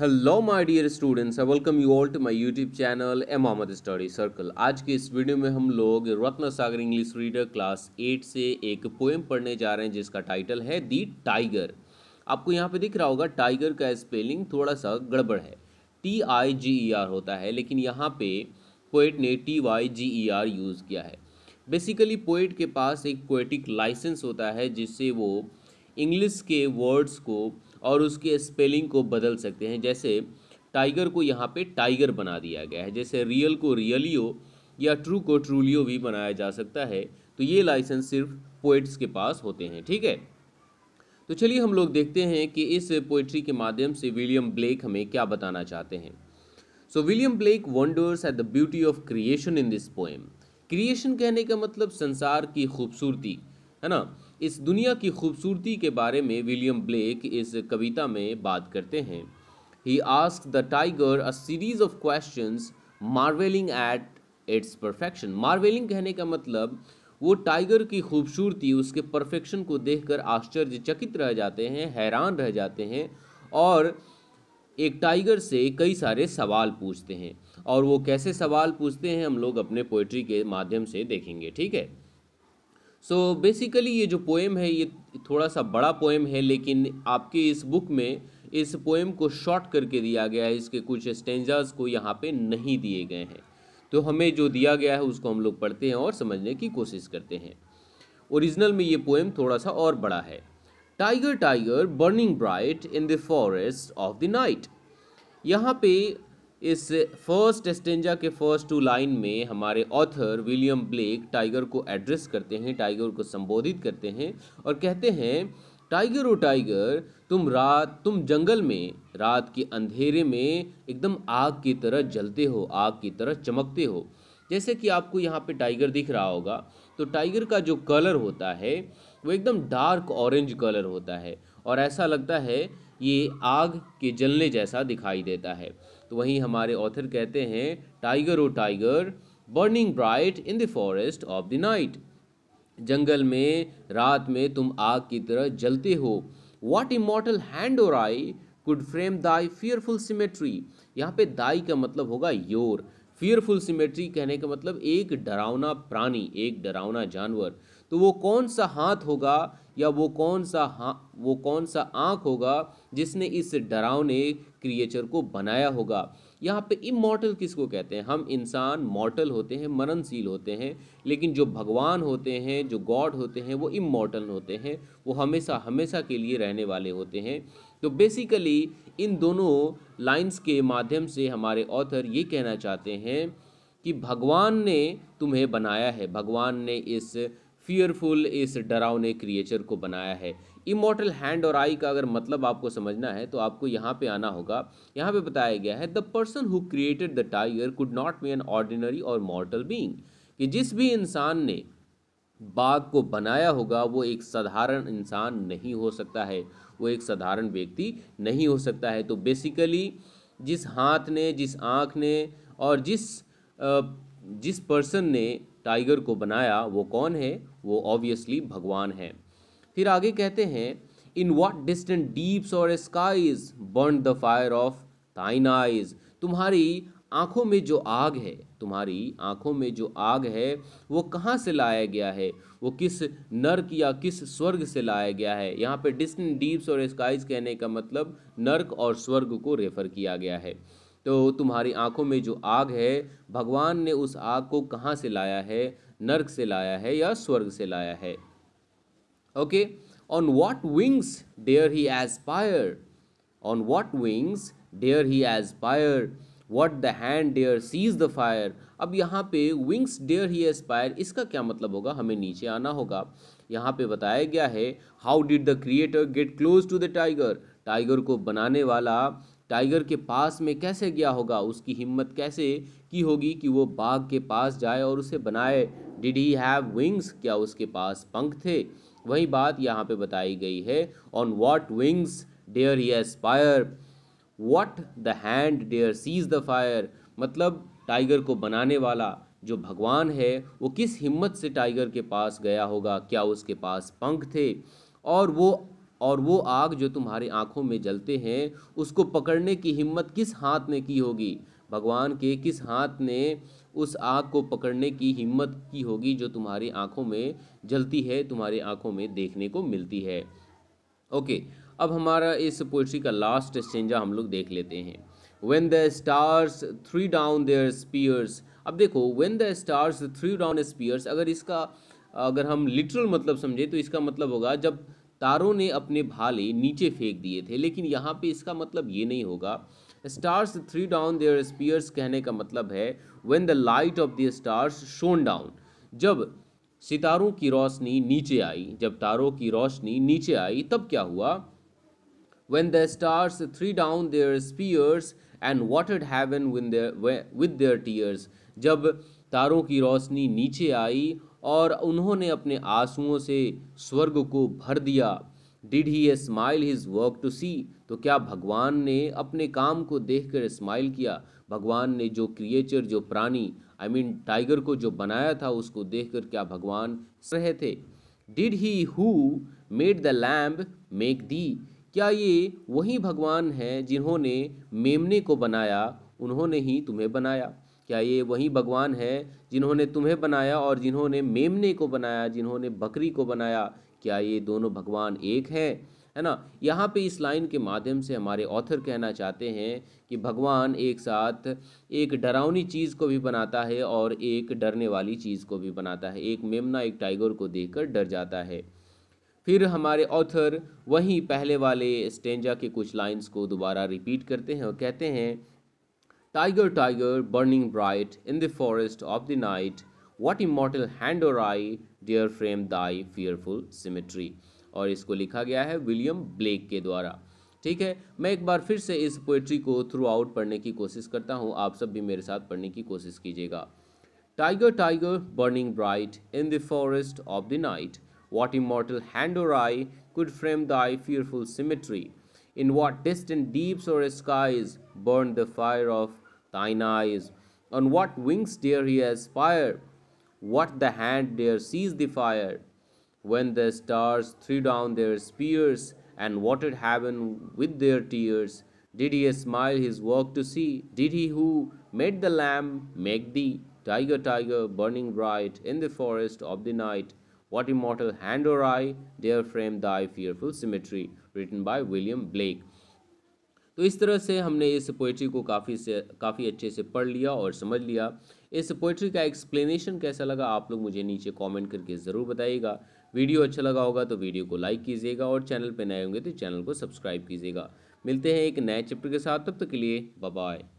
Hello my dear students I welcome you all to my YouTube channel M Ahmad study circle आज के इस वीडियो में हम लोग Ratna Sagar English reader class eight से एक पोएम पढ़ने जा रहे हैं जिसका टाइटल है दी टाइगर आपको यहाँ पे दिख रहा होगा टाइगर का स्पेलिंग थोड़ा सा गड़बड़ है T I ji E are होता है लेकिन यहाँ पे पोएट ने T Y G E R use किया है बेसिकली पोएट के पास एक पोएटिक लाइसेंस होता है जिससे वो इंग्लिश के वर्ड्स को और उसके स्पेलिंग को बदल सकते हैं जैसे टाइगर को यहाँ पे टाइगर बना दिया गया है जैसे रियल को रियलियो या ट्रू को ट्रूलियो भी बनाया जा सकता है तो ये लाइसेंस सिर्फ पोइट्स के पास होते हैं ठीक है तो चलिए हम लोग देखते हैं कि इस पोइट्री के माध्यम से विलियम ब्लेक हमें क्या बताना चाहते हैं so William Blake wonders at the beauty of creation in this poem creation कहने का मतलब संसार की खूबसूरती है ना इस दुनिया की खूबसूरती के बारे में विलियम ब्लेक इस कविता में बात करते हैं he ask the tiger a series of question marvelling at its perfection marvelling कहने का मतलब वो टाइगर की खूबसूरती उसके परफेक्शन को देखकर आश्चर्यचकित रह जाते हैं हैरान रह जाते हैं और एक टाइगर से कई सारे सवाल पूछते हैं और वो कैसे सवाल पूछते हैं हम लोग अपने पोइट्री के माध्यम से देखेंगे ठीक है सो so, बेसिकली ये जो पोएम है ये थोड़ा सा बड़ा पोएम है लेकिन आपके इस बुक में इस पोएम को शॉर्ट करके दिया गया है इसके कुछ स्टेंजर्स को यहाँ पे नहीं दिए गए हैं तो हमें जो दिया गया है उसको हम लोग पढ़ते हैं और समझने की कोशिश करते हैं ओरिजिनल में ये पोएम थोड़ा सा और बड़ा है tiger tiger burning bright in the forest of the night यहाँ पे इस फर्स्ट स्टेंजा के फर्स्ट टू लाइन में हमारे ऑथर विलियम ब्लेक टाइगर को एड्रेस करते हैं टाइगर को संबोधित करते हैं और कहते हैं टाइगर ओ टाइगर तुम रात तुम जंगल में रात के अंधेरे में एकदम आग की तरह जलते हो आग की तरह चमकते हो जैसे कि आपको यहाँ पे टाइगर दिख रहा होगा तो टाइगर का जो कलर होता है वो एकदम डार्क ऑरेंज कलर होता है और ऐसा लगता है ये आग के जलने जैसा दिखाई देता है तो वहीं हमारे ऑथर कहते हैं tiger O tiger burning bright in the forest of the night जंगल में रात में तुम आग की तरह जलते हो what immortal hand or eye could frame thy fearful symmetry यहाँ पे दाई का मतलब होगा योर फियरफुल सिमेट्री कहने का मतलब एक डरावना प्राणी एक डरावना जानवर तो वो कौन सा हाथ होगा या वो कौन सा हाँ वो कौन सा आँख होगा जिसने इस डरावने क्रिएचर को बनाया होगा यहाँ पे इमोटल किसको कहते हैं हम इंसान मॉटल होते हैं मरणशील होते हैं लेकिन जो भगवान होते हैं जो गॉड होते हैं वो इमोटल होते हैं वो हमेशा हमेशा के लिए रहने वाले होते हैं तो बेसिकली इन दोनों लाइंस के माध्यम से हमारे ऑथर ये कहना चाहते हैं कि भगवान ने तुम्हें बनाया है भगवान ने इस फियरफुल इस डरावने क्रिएचर को बनाया है इमोटल हैंड और आई का अगर मतलब आपको समझना है तो आपको यहाँ पे आना होगा यहाँ पे बताया गया है the person who created the tiger could not be an ordinary or mortal being कि जिस भी इंसान ने बाघ को बनाया होगा वो एक साधारण इंसान नहीं हो सकता है वो एक साधारण व्यक्ति नहीं हो सकता है तो बेसिकली जिस हाथ ने जिस आँख ने और जिस जिस पर्सन ने टाइगर को बनाया वो कौन है वो ऑब्वियसली भगवान है फिर आगे कहते हैं in what distant deeps or skies burn the fire of thine eyes तुम्हारी आँखों में जो आग है तुम्हारी आँखों में जो आग है वो कहाँ से लाया गया है वो किस नर्क या किस स्वर्ग से लाया गया है यहाँ पे डिस्टेंट डीप्स और स्काईज कहने का मतलब नर्क और स्वर्ग को रेफर किया गया है तो तुम्हारी आंखों में जो आग है भगवान ने उस आग को कहाँ से लाया है नर्क से लाया है या स्वर्ग से लाया है okay on what wings dare he aspire on what wings dare he aspire what the hand dare seize the fire अब यहाँ पे विंग्स डेयर ही एस्पायर इसका क्या मतलब होगा हमें नीचे आना होगा यहाँ पे बताया गया है how did the creator get close to the tiger tiger को बनाने वाला टाइगर के पास में कैसे गया होगा उसकी हिम्मत कैसे की होगी कि वो बाघ के पास जाए और उसे बनाए डिड ही हैव विंग्स क्या उसके पास पंख थे वही बात यहाँ पे बताई गई है on what wings dare he aspire what the hand dare seize the fire मतलब टाइगर को बनाने वाला जो भगवान है वो किस हिम्मत से टाइगर के पास गया होगा क्या उसके पास पंख थे और वो और वो आग जो तुम्हारी आँखों में जलते हैं उसको पकड़ने की हिम्मत किस हाथ ने की होगी भगवान के किस हाथ ने उस आग को पकड़ने की हिम्मत की होगी जो तुम्हारी आँखों में जलती है तुम्हारी आँखों में देखने को मिलती है ओके अब हमारा इस पोइट्री का लास्ट स्टेंजा हम लोग देख लेते हैं when the stars threw down their spears अब देखो when the stars threw down spears अगर इसका अगर हम लिटरल मतलब समझे तो इसका मतलब होगा जब तारों ने अपने भाले नीचे फेंक दिए थे लेकिन यहाँ पे इसका मतलब ये नहीं होगा stars threw down their spears कहने का मतलब है when the light of the stars shone down जब सितारों की रोशनी नीचे आई जब तारों की रोशनी नीचे आई तब क्या हुआ when the stars threw down their spears and वॉट इड हैवन विद देयर टीयर्स जब तारों की रोशनी नीचे आई और उन्होंने अपने आंसुओं से स्वर्ग को भर दिया did he a smile his work to see तो क्या भगवान ने अपने काम को देख कर स्माइल किया भगवान ने जो क्रिएचर जो प्राणी आई मीन टाइगर को जो बनाया था उसको देख कर क्या भगवान रहे थे did he who made the lamb make thee क्या ये वही भगवान हैं जिन्होंने मेमने को बनाया उन्होंने ही तुम्हें बनाया क्या ये वही भगवान है जिन्होंने तुम्हें बनाया और जिन्होंने मेमने को बनाया जिन्होंने बकरी को बनाया क्या ये दोनों भगवान एक हैं है ना यहाँ पे इस लाइन के माध्यम से हमारे ऑथर कहना चाहते हैं कि भगवान एक साथ एक डरावनी चीज़ को भी बनाता है और एक डरने वाली चीज़ को भी बनाता है एक मेमना एक टाइगर को देखकर डर जाता है फिर हमारे ऑथर वहीं पहले वाले स्टेंजा के कुछ लाइंस को दोबारा रिपीट करते हैं और कहते हैं tiger tiger burning bright in the forest of the night what immortal hand or eye dare frame thy fearful symmetry और इसको लिखा गया है विलियम ब्लेक के द्वारा ठीक है मैं एक बार फिर से इस पोइट्री को थ्रू आउट पढ़ने की कोशिश करता हूँ आप सब भी मेरे साथ पढ़ने की कोशिश कीजिएगा tiger tiger burning bright in the forest of the night What immortal hand or eye could frame thy fearful symmetry? In what distant deeps or skies burned the fire of thine eyes? On what wings dare he aspire? What the hand dare seize the fire? When the stars threw down their spears and watered heaven with their tears, did he smile his work to see? Did he who made the lamb make thee? Tiger, tiger, burning bright in the forest of the night, What immortal hand or eye dare frame thy fearful symmetry? Written by William Blake. तो इस तरह से हमने इस poetry को काफ़ी से काफ़ी अच्छे से पढ़ लिया और समझ लिया इस पोइट्री का एक्सप्लेनेशन कैसा लगा आप लोग मुझे नीचे कमेंट करके ज़रूर बताइएगा वीडियो अच्छा लगा होगा तो वीडियो को लाइक कीजिएगा और चैनल पर नए होंगे तो चैनल को सब्सक्राइब कीजिएगा मिलते हैं एक नए चैप्टर के साथ तब तक के लिए बाय